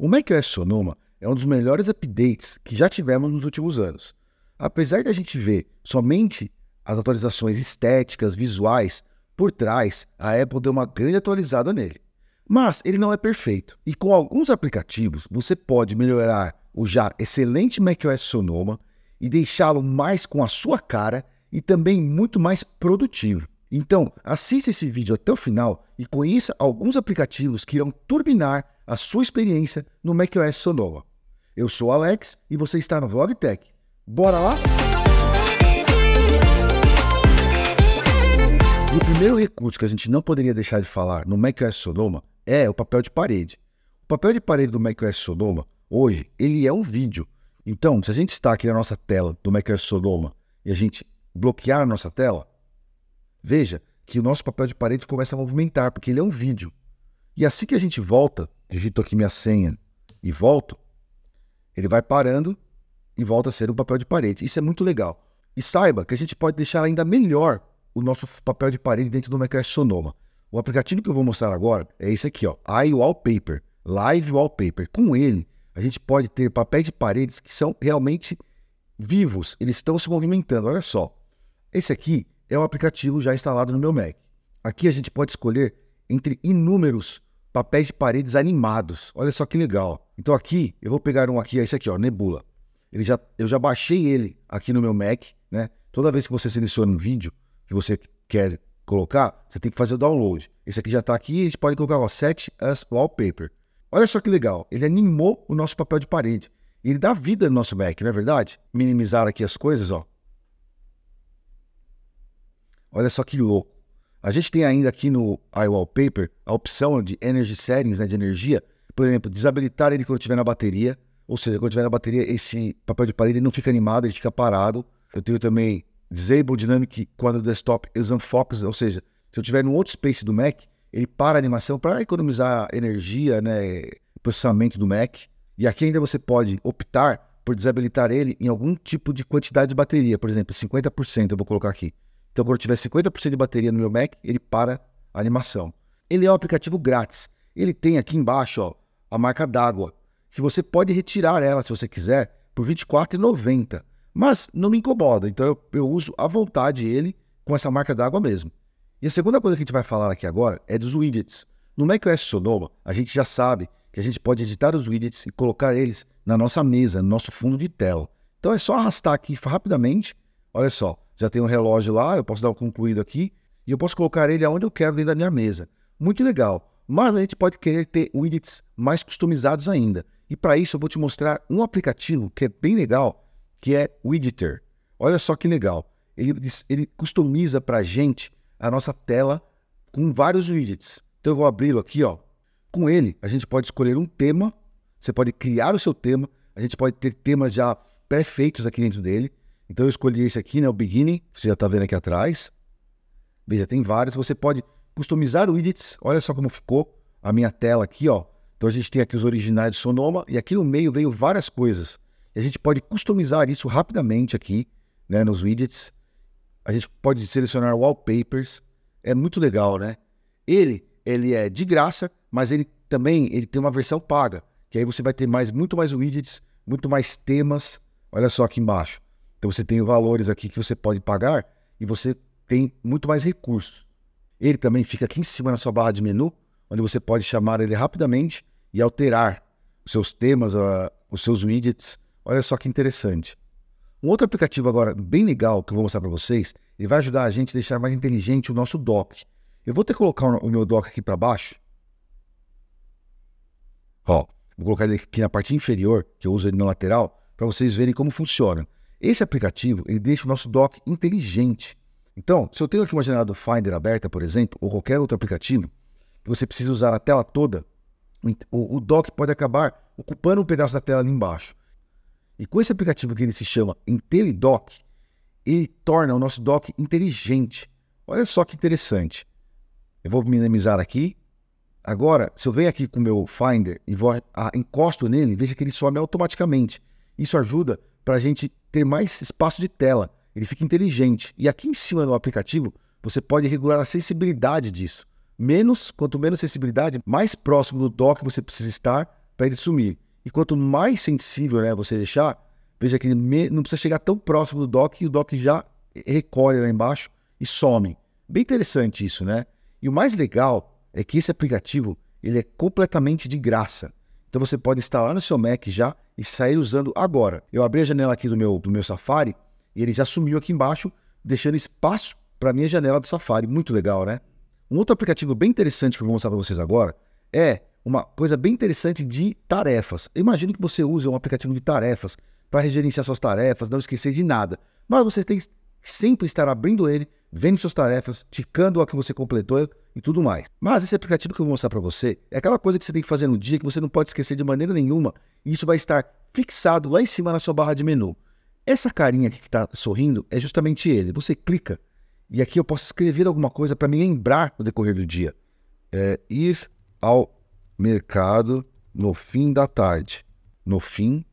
O macOS Sonoma é um dos melhores updates que já tivemos nos últimos anos. Apesar de a gente ver somente as atualizações estéticas, visuais, por trás, a Apple deu uma grande atualizada nele. Mas ele não é perfeito, e com alguns aplicativos você pode melhorar o já excelente macOS Sonoma e deixá-lo mais com a sua cara e também muito mais produtivo. Então, assista esse vídeo até o final e conheça alguns aplicativos que irão turbinar a sua experiência no macOS Sonoma. Eu sou Alex e você está no VlogTech. Bora lá? E o primeiro recurso que a gente não poderia deixar de falar no macOS Sonoma é o papel de parede. O papel de parede do macOS Sonoma, hoje, ele é um vídeo. Então, se a gente está aqui na nossa tela do macOS Sonoma e a gente bloquear a nossa tela, veja que o nosso papel de parede começa a movimentar, porque ele é um vídeo. E assim que a gente volta digito aqui minha senha e volto, ele vai parando e volta a ser um papel de parede. Isso é muito legal. E saiba que a gente pode deixar ainda melhor o nosso papel de parede dentro do Macash Sonoma. O aplicativo que eu vou mostrar agora é esse aqui, ó, iWallpaper, Live Wallpaper. Com ele, a gente pode ter papéis de paredes que são realmente vivos, eles estão se movimentando. Olha só, esse aqui é o aplicativo já instalado no meu Mac. Aqui a gente pode escolher entre inúmeros papéis de paredes animados. Olha só que legal. Então aqui, eu vou pegar um aqui, é esse aqui, ó, Nebula. Ele já, eu já baixei ele aqui no meu Mac, né? Toda vez que você seleciona um vídeo que você quer colocar, você tem que fazer o download. Esse aqui já está aqui, a gente pode colocar, ó, Set as Wallpaper. Olha só que legal, ele animou o nosso papel de parede. Ele dá vida no nosso Mac, não é verdade? Minimizar aqui as coisas, ó. Olha só que louco. A gente tem ainda aqui no iWallpaper a opção de Energy Settings, né, de energia. Por exemplo, desabilitar ele quando estiver na bateria. Ou seja, quando estiver na bateria, esse papel de parede não fica animado, ele fica parado. Eu tenho também Disable Dynamic quando o desktop is unfocused. Ou seja, se eu estiver no outro space do Mac, ele para a animação para economizar energia, né, processamento do Mac. E aqui ainda você pode optar por desabilitar ele em algum tipo de quantidade de bateria. Por exemplo, 50% eu vou colocar aqui. Então, quando eu tiver 50% de bateria no meu Mac, ele para a animação. Ele é um aplicativo grátis. Ele tem aqui embaixo ó, a marca d'água, que você pode retirar ela se você quiser por R$ 24,90. Mas não me incomoda, então eu, eu uso à vontade ele com essa marca d'água mesmo. E a segunda coisa que a gente vai falar aqui agora é dos widgets. No macOS Sonoma, a gente já sabe que a gente pode editar os widgets e colocar eles na nossa mesa, no nosso fundo de tela. Então é só arrastar aqui rapidamente. Olha só, já tem um relógio lá, eu posso dar um concluído aqui e eu posso colocar ele aonde eu quero dentro da minha mesa. Muito legal. Mas a gente pode querer ter widgets mais customizados ainda. E para isso eu vou te mostrar um aplicativo que é bem legal, que é Widgeter. Olha só que legal. Ele, ele customiza para a gente a nossa tela com vários widgets. Então eu vou abri-lo aqui, ó. Com ele, a gente pode escolher um tema, você pode criar o seu tema, a gente pode ter temas já pré-feitos aqui dentro dele. Então eu escolhi esse aqui, né? O Beginning, você já está vendo aqui atrás. Veja, tem vários. Você pode customizar o widgets. Olha só como ficou a minha tela aqui, ó. Então a gente tem aqui os originais de Sonoma e aqui no meio veio várias coisas. E a gente pode customizar isso rapidamente aqui, né? Nos widgets. A gente pode selecionar wallpapers. É muito legal, né? Ele, ele é de graça, mas ele também ele tem uma versão paga, que aí você vai ter mais muito mais widgets, muito mais temas. Olha só aqui embaixo. Então você tem valores aqui que você pode pagar e você tem muito mais recursos. Ele também fica aqui em cima na sua barra de menu, onde você pode chamar ele rapidamente e alterar os seus temas, ah, os seus widgets. Olha só que interessante. Um outro aplicativo agora bem legal que eu vou mostrar para vocês, ele vai ajudar a gente a deixar mais inteligente o nosso dock. Eu vou ter que colocar o meu dock aqui para baixo. Ó, vou colocar ele aqui na parte inferior, que eu uso ele na lateral, para vocês verem como funciona. Esse aplicativo ele deixa o nosso dock inteligente. Então, se eu tenho aqui uma janela do Finder aberta, por exemplo, ou qualquer outro aplicativo, que você precisa usar a tela toda, o, o dock pode acabar ocupando um pedaço da tela ali embaixo. E com esse aplicativo que ele se chama IntelliDock, ele torna o nosso dock inteligente. Olha só que interessante. Eu vou minimizar aqui. Agora, se eu venho aqui com o meu Finder e vou, a, encosto nele, veja que ele some automaticamente. Isso ajuda para a gente ter mais espaço de tela, ele fica inteligente. E aqui em cima no aplicativo, você pode regular a sensibilidade disso. Menos, quanto menos sensibilidade, mais próximo do dock você precisa estar para ele sumir. E quanto mais sensível né, você deixar, veja que ele me... não precisa chegar tão próximo do dock e o dock já recolhe lá embaixo e some. Bem interessante isso, né? E o mais legal é que esse aplicativo ele é completamente de graça. Então você pode instalar no seu Mac já e sair usando agora. Eu abri a janela aqui do meu, do meu Safari e ele já sumiu aqui embaixo, deixando espaço para a minha janela do Safari. Muito legal, né? Um outro aplicativo bem interessante que eu vou mostrar para vocês agora é uma coisa bem interessante de tarefas. Imagino que você use um aplicativo de tarefas para gerenciar suas tarefas, não esquecer de nada. Mas você tem que sempre estar abrindo ele, vendo suas tarefas, ticando o que você completou e tudo mais. Mas esse aplicativo que eu vou mostrar para você é aquela coisa que você tem que fazer no dia que você não pode esquecer de maneira nenhuma e isso vai estar fixado lá em cima na sua barra de menu. Essa carinha aqui que está sorrindo é justamente ele. Você clica e aqui eu posso escrever alguma coisa para me lembrar no decorrer do dia. É ir ao mercado no fim da tarde. No fim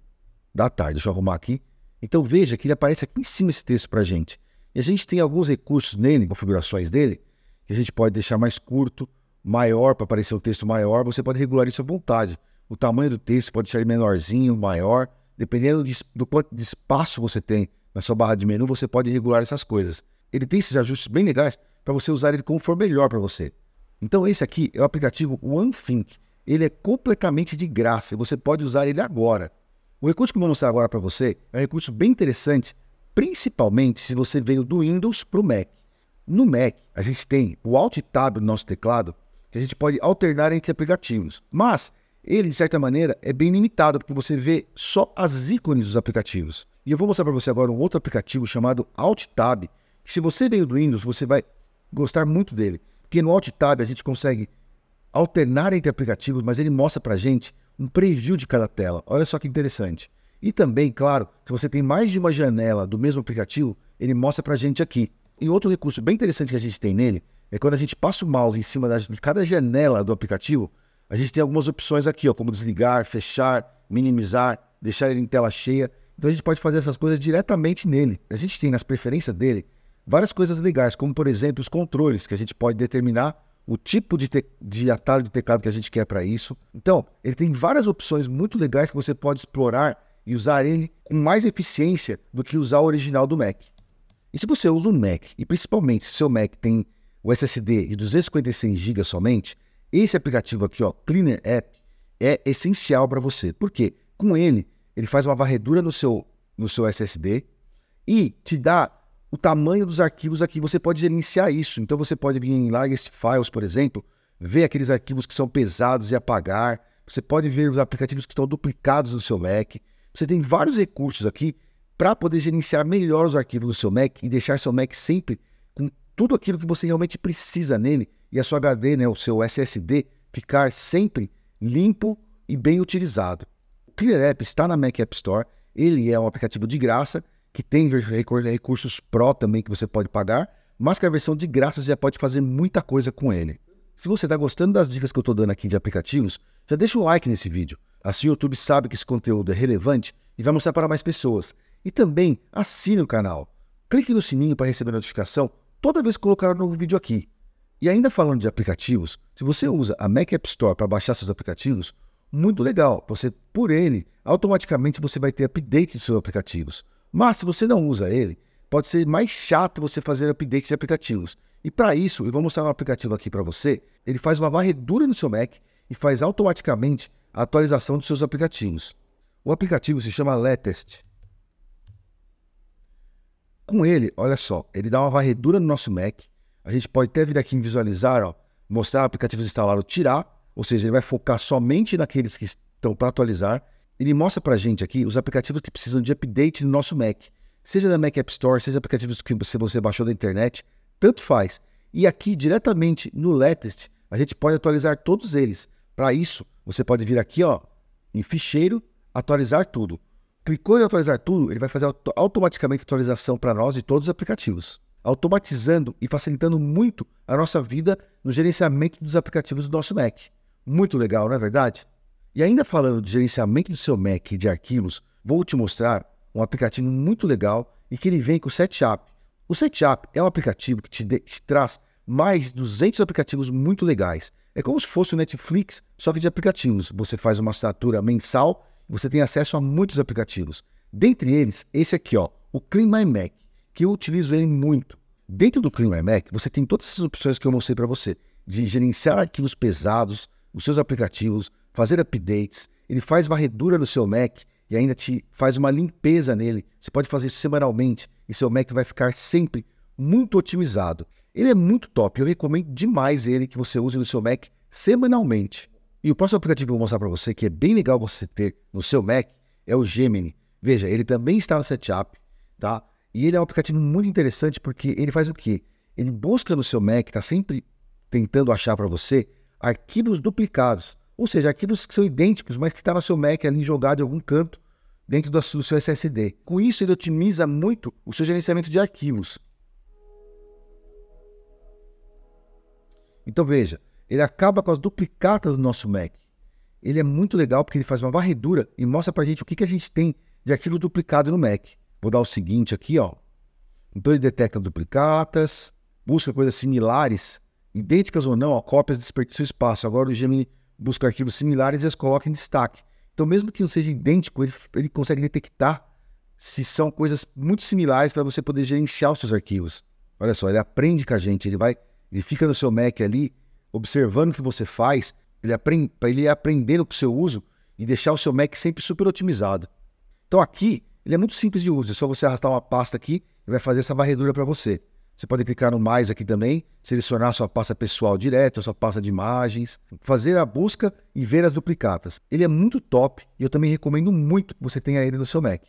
da tarde. Deixa eu arrumar aqui. Então veja que ele aparece aqui em cima esse texto para gente. E a gente tem alguns recursos nele, configurações dele, que a gente pode deixar mais curto, maior, para aparecer um texto maior, você pode regular isso à vontade. O tamanho do texto pode ser menorzinho, maior, dependendo de, do quanto de espaço você tem na sua barra de menu, você pode regular essas coisas. Ele tem esses ajustes bem legais para você usar ele como for melhor para você. Então esse aqui é o aplicativo OneThink. Ele é completamente de graça e você pode usar ele agora. O recurso que eu vou mostrar agora para você é um recurso bem interessante, principalmente se você veio do Windows para o Mac. No Mac, a gente tem o Alt Tab no nosso teclado, que a gente pode alternar entre aplicativos. Mas ele, de certa maneira, é bem limitado, porque você vê só as ícones dos aplicativos. E eu vou mostrar para você agora um outro aplicativo chamado Alt Tab, que se você veio do Windows, você vai gostar muito dele. Porque no Alt Tab a gente consegue alternar entre aplicativos, mas ele mostra para gente um preview de cada tela. Olha só que interessante. E também, claro, se você tem mais de uma janela do mesmo aplicativo, ele mostra para gente aqui. E outro recurso bem interessante que a gente tem nele é quando a gente passa o mouse em cima da, de cada janela do aplicativo, a gente tem algumas opções aqui, ó, como desligar, fechar, minimizar, deixar ele em tela cheia. Então a gente pode fazer essas coisas diretamente nele. A gente tem nas preferências dele várias coisas legais, como por exemplo os controles, que a gente pode determinar o tipo de, de atalho de teclado que a gente quer para isso. Então, ele tem várias opções muito legais que você pode explorar e usar ele com mais eficiência do que usar o original do Mac. E se você usa um Mac, e principalmente se seu Mac tem o SSD de 256 GB somente, esse aplicativo aqui, ó, Cleaner App, é essencial para você. Por quê? Com ele, ele faz uma varredura no seu, no seu SSD e te dá o tamanho dos arquivos aqui. Você pode gerenciar isso. Então você pode vir em Largest Files, por exemplo, ver aqueles arquivos que são pesados e apagar. Você pode ver os aplicativos que estão duplicados no seu Mac. Você tem vários recursos aqui para poder gerenciar melhor os arquivos do seu Mac e deixar seu Mac sempre com tudo aquilo que você realmente precisa nele e a sua HD, né, o seu SSD, ficar sempre limpo e bem utilizado. O Clear App está na Mac App Store, ele é um aplicativo de graça que tem recursos Pro também que você pode pagar, mas que a versão de graça você já pode fazer muita coisa com ele. Se você está gostando das dicas que eu estou dando aqui de aplicativos, já deixa o um like nesse vídeo. Assim o YouTube sabe que esse conteúdo é relevante e vai mostrar para mais pessoas. E também assine o canal. Clique no sininho para receber notificação toda vez que colocar um novo vídeo aqui. E ainda falando de aplicativos, se você usa a Mac App Store para baixar seus aplicativos, muito legal, você por ele automaticamente você vai ter update de seus aplicativos. Mas se você não usa ele, pode ser mais chato você fazer update de aplicativos. E para isso, eu vou mostrar um aplicativo aqui para você. Ele faz uma varredura no seu Mac e faz automaticamente a atualização dos seus aplicativos. O aplicativo se chama Latest. Com ele, olha só, ele dá uma varredura no nosso Mac. A gente pode até vir aqui em visualizar, ó, mostrar aplicativos instalados, tirar, ou seja, ele vai focar somente naqueles que estão para atualizar. Ele mostra para a gente aqui os aplicativos que precisam de update no nosso Mac, seja da Mac App Store, seja aplicativos que você baixou da internet, tanto faz. E aqui, diretamente no Latest, a gente pode atualizar todos eles. Para isso, você pode vir aqui ó, em ficheiro, atualizar tudo. Clicou em atualizar tudo, ele vai fazer auto automaticamente a atualização para nós de todos os aplicativos, automatizando e facilitando muito a nossa vida no gerenciamento dos aplicativos do nosso Mac. Muito legal, não é verdade? E ainda falando de gerenciamento do seu Mac e de arquivos, vou te mostrar um aplicativo muito legal e que ele vem com o Setup. O Setup é um aplicativo que te, de, te traz mais 200 aplicativos muito legais. É como se fosse o Netflix, só que de aplicativos. Você faz uma assinatura mensal você tem acesso a muitos aplicativos. Dentre eles, esse aqui, ó, o Clean My Mac, que eu utilizo ele muito. Dentro do Clean My Mac, você tem todas essas opções que eu mostrei para você, de gerenciar arquivos pesados, os seus aplicativos, fazer updates, ele faz varredura no seu Mac e ainda te faz uma limpeza nele. Você pode fazer isso semanalmente e seu Mac vai ficar sempre muito otimizado. Ele é muito top, eu recomendo demais ele que você use no seu Mac semanalmente. E o próximo aplicativo que eu vou mostrar para você, que é bem legal você ter no seu Mac, é o Gemini. Veja, ele também está no setup, tá? E ele é um aplicativo muito interessante porque ele faz o quê? Ele busca no seu Mac, está sempre tentando achar para você arquivos duplicados, ou seja, arquivos que são idênticos, mas que está no seu Mac ali jogado em algum canto dentro do seu SSD. Com isso, ele otimiza muito o seu gerenciamento de arquivos. Então veja, ele acaba com as duplicatas do nosso Mac. Ele é muito legal porque ele faz uma varredura e mostra para a gente o que, que a gente tem de arquivo duplicado no Mac. Vou dar o seguinte aqui, ó. Então ele detecta duplicatas, busca coisas similares, idênticas ou não, ó, cópias desperdiçam espaço. Agora o Gemini busca arquivos similares e as coloca em destaque. Então, mesmo que não seja idêntico, ele, ele consegue detectar se são coisas muito similares para você poder gerenciar os seus arquivos. Olha só, ele aprende com a gente, ele vai, ele fica no seu Mac ali observando o que você faz, ele aprende, ele ir aprendendo com o seu uso e deixar o seu Mac sempre super otimizado. Então aqui, ele é muito simples de uso, é só você arrastar uma pasta aqui e vai fazer essa varredura para você. Você pode clicar no mais aqui também, selecionar sua pasta pessoal direto, sua pasta de imagens, fazer a busca e ver as duplicatas. Ele é muito top e eu também recomendo muito que você tenha ele no seu Mac.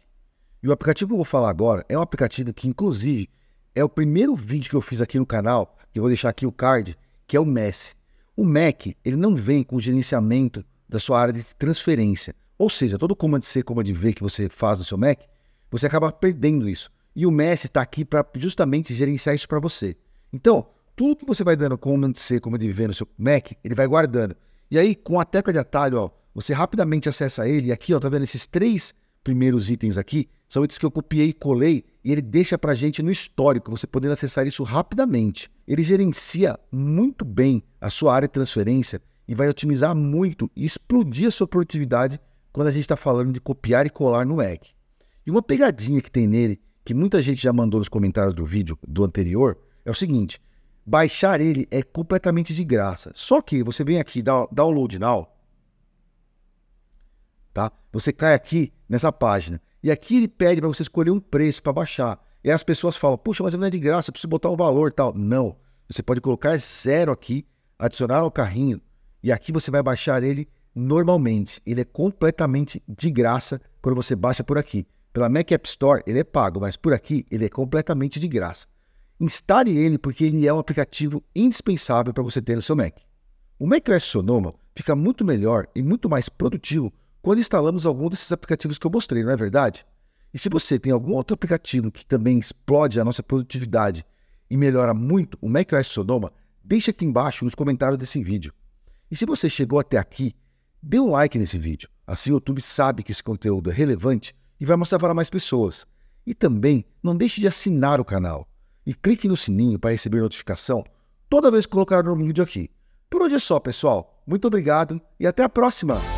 E o aplicativo que eu vou falar agora é um aplicativo que, inclusive, é o primeiro vídeo que eu fiz aqui no canal, que eu vou deixar aqui o card, que é o Messi. O Mac ele não vem com o gerenciamento da sua área de transferência. Ou seja, todo comando C, comando V que você faz no seu Mac, você acaba perdendo isso. E o MES está aqui para justamente gerenciar isso para você. Então, tudo que você vai dando comando C, comando V no seu Mac, ele vai guardando. E aí, com a tecla de atalho, ó, você rapidamente acessa ele. E aqui, ó, tá vendo esses três primeiros itens aqui? São itens que eu copiei e colei e ele deixa para gente no histórico, você podendo acessar isso rapidamente. Ele gerencia muito bem a sua área de transferência e vai otimizar muito e explodir a sua produtividade quando a gente está falando de copiar e colar no Egg. E uma pegadinha que tem nele, que muita gente já mandou nos comentários do vídeo do anterior, é o seguinte: baixar ele é completamente de graça. Só que você vem aqui, dá download now, tá? Você cai aqui nessa página e aqui ele pede para você escolher um preço para baixar. E as pessoas falam, puxa, mas não é de graça, eu preciso botar um valor tal. Não. Você pode colocar zero aqui, adicionar ao carrinho, e aqui você vai baixar ele normalmente. Ele é completamente de graça quando você baixa por aqui. Pela Mac App Store ele é pago, mas por aqui ele é completamente de graça. Instale ele porque ele é um aplicativo indispensável para você ter no seu Mac. O Mac OS Sonoma fica muito melhor e muito mais produtivo quando instalamos algum desses aplicativos que eu mostrei, não é verdade? E se você tem algum outro aplicativo que também explode a nossa produtividade e melhora muito o macOS Sonoma, deixa aqui embaixo nos comentários desse vídeo. E se você chegou até aqui, dê um like nesse vídeo. Assim o YouTube sabe que esse conteúdo é relevante e vai mostrar para mais pessoas. E também não deixe de assinar o canal e clique no sininho para receber notificação toda vez que colocar um vídeo aqui. Por hoje é só, pessoal. Muito obrigado e até a próxima!